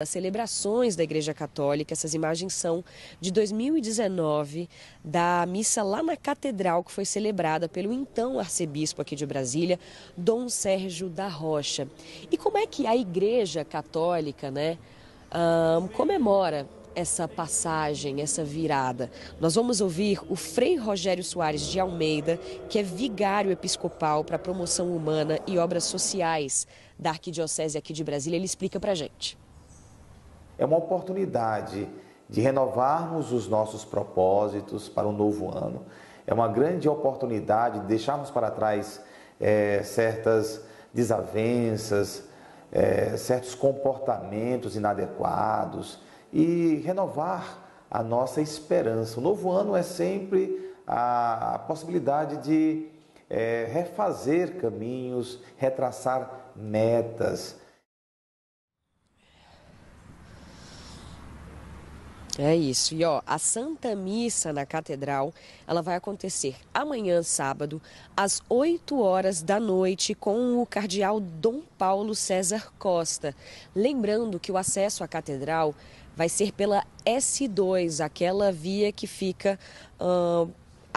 As celebrações da Igreja Católica, essas imagens são de 2019, da missa lá na Catedral, que foi celebrada pelo então arcebispo aqui de Brasília, Dom Sérgio da Rocha. E como é que a Igreja Católica né, comemora essa passagem, essa virada? Nós vamos ouvir o Frei Rogério Soares de Almeida, que é vigário episcopal para promoção humana e obras sociais da Arquidiocese aqui de Brasília. Ele explica para gente é uma oportunidade de renovarmos os nossos propósitos para um novo ano. É uma grande oportunidade de deixarmos para trás é, certas desavenças, é, certos comportamentos inadequados e renovar a nossa esperança. O novo ano é sempre a, a possibilidade de é, refazer caminhos, retraçar metas, É isso. E ó, a Santa Missa na Catedral, ela vai acontecer amanhã, sábado, às 8 horas da noite, com o cardeal Dom Paulo César Costa. Lembrando que o acesso à catedral vai ser pela S2, aquela via que fica. Uh,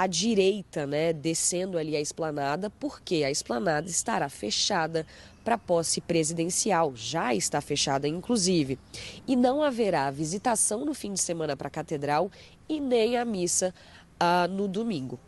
à direita, né, descendo ali a esplanada, porque a esplanada estará fechada para posse presidencial, já está fechada inclusive. E não haverá visitação no fim de semana para a catedral e nem a missa ah, no domingo.